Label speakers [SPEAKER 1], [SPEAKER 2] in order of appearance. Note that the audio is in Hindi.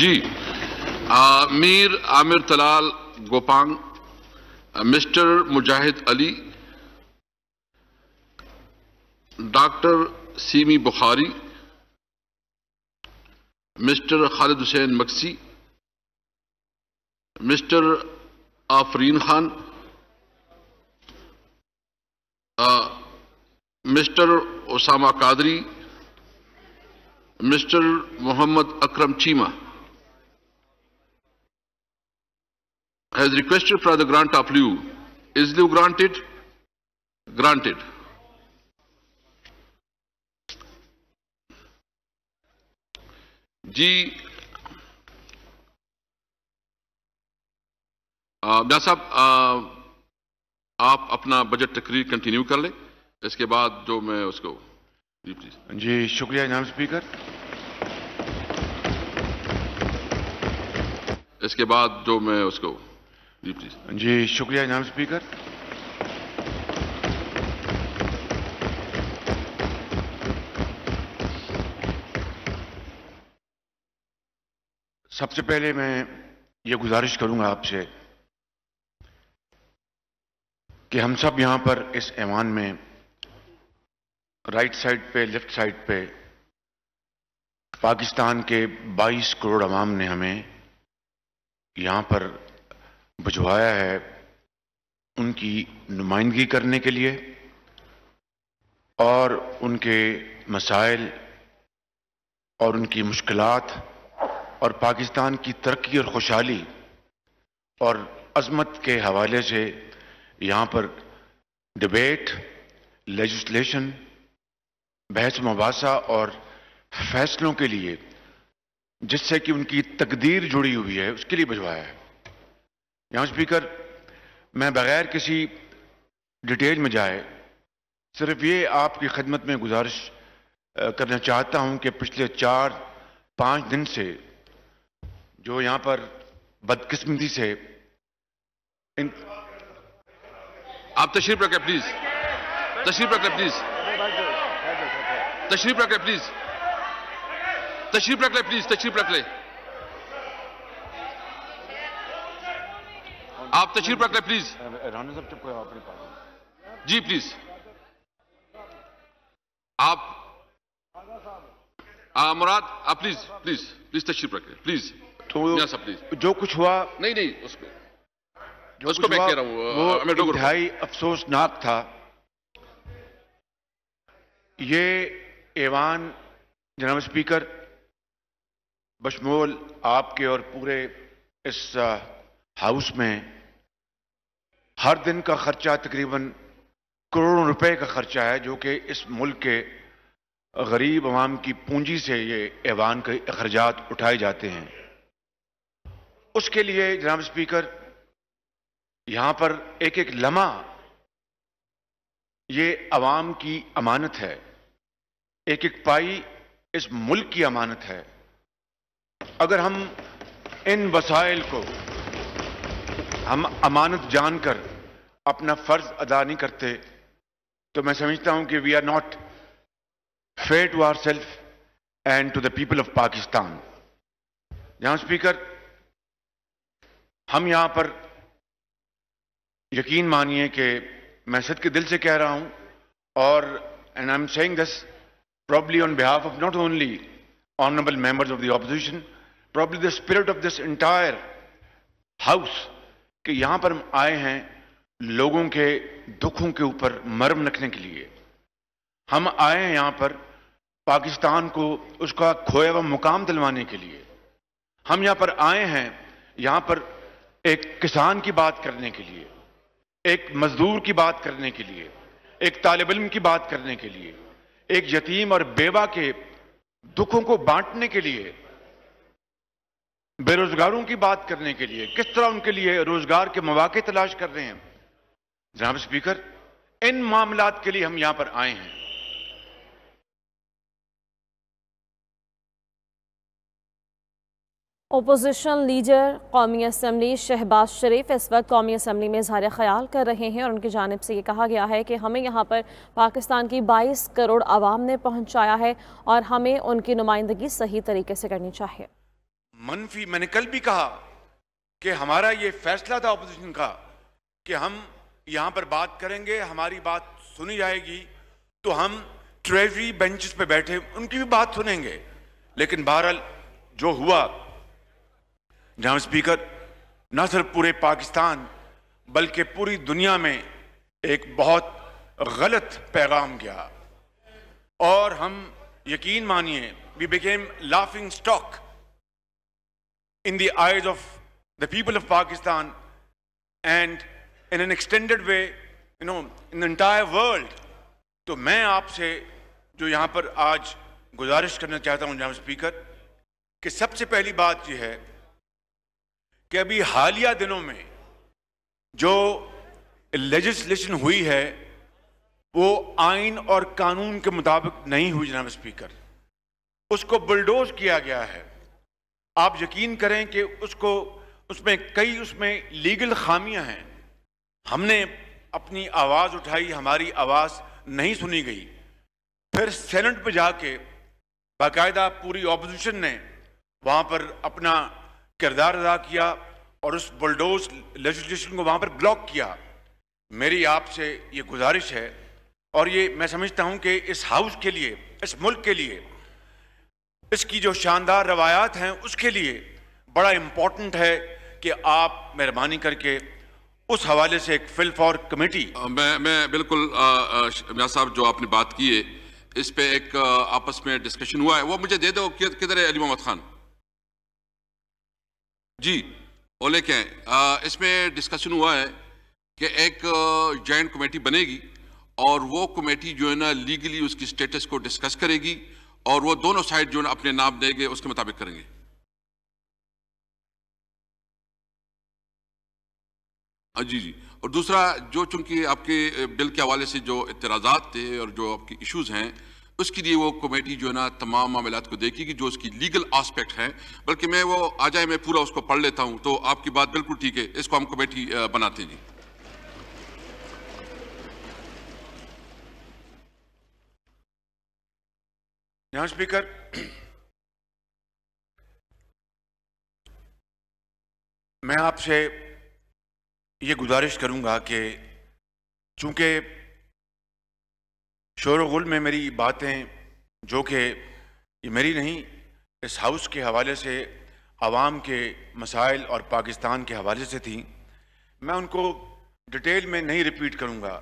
[SPEAKER 1] जी आ, Mir Amir Talal Gopang mister Mujahid Ali doctor Seemi Bukhari mister Khalid Hussain Maqsi mister Afreen Khan mister Osama Qadri mister Mohammad Akram Cheema has requested for the grant of leave. Is leave granted? Granted. जी म्या साहब आप अपना बजट तकरीर कंटिन्यू कर लें इसके बाद जो मैं उसको
[SPEAKER 2] जी प्लीज जी शुक्रिया जनाब स्पीकर
[SPEAKER 1] इसके बाद जो मैं उसको
[SPEAKER 2] जी शुक्रिया जनाब स्पीकर सबसे पहले मैं ये गुजारिश करूंगा आपसे कि हम सब यहां पर इस ऐवान में राइट साइड पे लेफ्ट साइड पे पाकिस्तान के 22 करोड़ अवाम ने हमें यहां पर भिजवाया है उनकी नुमाइंदगी करने के लिए और उनके मसाइल और उनकी मुश्किल और पाकिस्तान की तरक्की और खुशहाली और अजमत के हवाले से यहाँ पर डिबेट लेजिस्लेशन बहस मुबासा और फैसलों के लिए जिससे कि उनकी तकदीर जुड़ी हुई है उसके लिए भिजवाया है यहाँ स्पीकर मैं बग़ैर किसी डिटेल में जाए सिर्फ ये आपकी खदमत में गुजारिश करना चाहता हूँ कि पिछले चार पाँच दिन से जो यहाँ पर बदकिस्मती से इन... आप तशरीफ रखें प्लीज़ तशरीफ रखें प्लीज़
[SPEAKER 1] तशरीफ रखें प्लीज़ तशरीफ रख ले प्लीज़ तशरीफ रख ले आप तशरीफ रख लें प्लीज जी प्लीज आप मुराद आप प्लीज प्लीज प्लीज तशरीफ रखें प्लीज तो
[SPEAKER 2] प्लीज जो कुछ हुआ
[SPEAKER 1] नहीं नहीं उसको जो उसको मैं कह रहा हूँ भाई
[SPEAKER 2] अफसोसनाक था ये ऐवान जनाब स्पीकर बशमोल आपके और पूरे इस हाउस में हर दिन का खर्चा तकरीबन करोड़ों रुपए का खर्चा है जो कि इस मुल्क के गरीब आवाम की पूंजी से ये ऐवान के अखर्जात उठाए जाते हैं उसके लिए जनाब स्पीकर यहां पर एक एक लमा ये अवाम की अमानत है एक एक पाई इस मुल्क की अमानत है अगर हम इन वसाइल को हम अमानत जानकर अपना फर्ज अदा नहीं करते तो मैं समझता हूं कि we are not fair to our self and to the people of Pakistan जहां स्पीकर हम यहां पर यकीन मानिए कि मैं सद के दिल से कह रहा हूं और and I am saying this probably on behalf of not only honourable members of the opposition probably the spirit of this entire house कि यहां पर हम आए हैं लोगों के दुखों के ऊपर मर्म रखने के लिए हम आए हैं यहां पर पाकिस्तान को उसका खोया हुआ मुकाम दिलवाने के लिए हम यहां पर आए हैं यहां पर एक किसान की बात करने के लिए एक मजदूर की बात करने के लिए एक तालब इम की बात करने के लिए एक यतीम और बेवा के दुखों को बांटने के लिए बेरोजगारों की बात करने के लिए किस तरह उनके लिए रोजगार के मौाक़े तलाश कर रहे हैं जनाब स्पीकर इन मामला के लिए हम यहां पर आए हैं अपोजिशन लीडर कौमी असम्बली शहबाज शरीफ इस वक्त कौमी असम्बली में इजहार ख्याल कर रहे हैं और उनकी जानब से ये कहा गया है कि हमें यहाँ पर पाकिस्तान की 22 करोड़ आवाम ने पहुँचाया है और हमें उनकी नुमाइंदगी सही तरीके से करनी चाहिए मनफी मैंने कल भी कहा कि हमारा ये फैसला था अपोजिशन का कि हम यहाँ पर बात करेंगे हमारी बात सुनी जाएगी तो हम ट्रेजरी बेंचेस पे बैठे उनकी भी बात सुनेंगे लेकिन बहरहाल जो हुआ जहाँ स्पीकर न सिर्फ पूरे पाकिस्तान बल्कि पूरी दुनिया में एक बहुत गलत पैगाम गया और हम यकीन मानिए we became laughing stock in the eyes of the people of Pakistan and in an extended way, you know, in the entire world. तो मैं आपसे जो यहाँ पर आज गुजारिश करना चाहता हूँ जनाब स्पीकर कि सबसे पहली बात यह है कि अभी हालिया दिनों में जो लेजिस्लेशन हुई है वो आइन और कानून के मुताबिक नहीं हुई जनाब स्पीकर उसको बुलडोज किया गया है आप यकीन करें कि उसको उसमें कई उसमें लीगल खामियां हैं हमने अपनी आवाज़ उठाई हमारी आवाज़ नहीं सुनी गई फिर सेनेट पे जाके बाकायदा पूरी ऑपोजिशन ने वहाँ पर अपना किरदार अदा किया और उस बुलडोज लेजिस्लेशन को वहाँ पर ब्लॉक किया मेरी आपसे ये गुजारिश है और ये मैं समझता हूँ कि इस हाउस के लिए इस मुल्क के लिए इसकी जो शानदार रवायात हैं उसके लिए बड़ा इम्पोर्टेंट है कि आप मेहरबानी करके उस हवाले से एक फिल फॉर कमेटी मैं मैं बिल्कुल मियाँ साहब जो आपने
[SPEAKER 1] बात की है इस पर एक आपस में डिस्कशन हुआ है वो मुझे दे दो किधर है अली मोहम्मद खान जी वो लेके आए इसमें डिस्कशन हुआ है कि एक जॉइंट कमेटी बनेगी और वो कमेटी जो है ना लीगली उसकी स्टेटस को डिस्कस करेगी और वो दोनों साइड जो अपने नाम देंगे उसके मुताबिक करेंगे हाँ जी जी और दूसरा जो चूंकि आपके बिल के हवाले से जो इतराज़ात थे और जो आपके इश्यूज़ हैं उसके लिए वो कमेटी जो है ना तमाम मामला को देखेगी जो उसकी लीगल आस्पेक्ट है बल्कि मैं वो आ जाए मैं पूरा उसको पढ़ लेता हूँ तो आपकी बात बिल्कुल ठीक है इसको हम कमेटी बनाते
[SPEAKER 2] हैं जी यहां स्पीकर मैं आपसे ये गुजारिश करूंगा कि चूंकि गुल में मेरी बातें जो कि ये मेरी नहीं इस हाउस के हवाले से आवाम के मसाइल और पाकिस्तान के हवाले से थी मैं उनको डिटेल में नहीं रिपीट करूंगा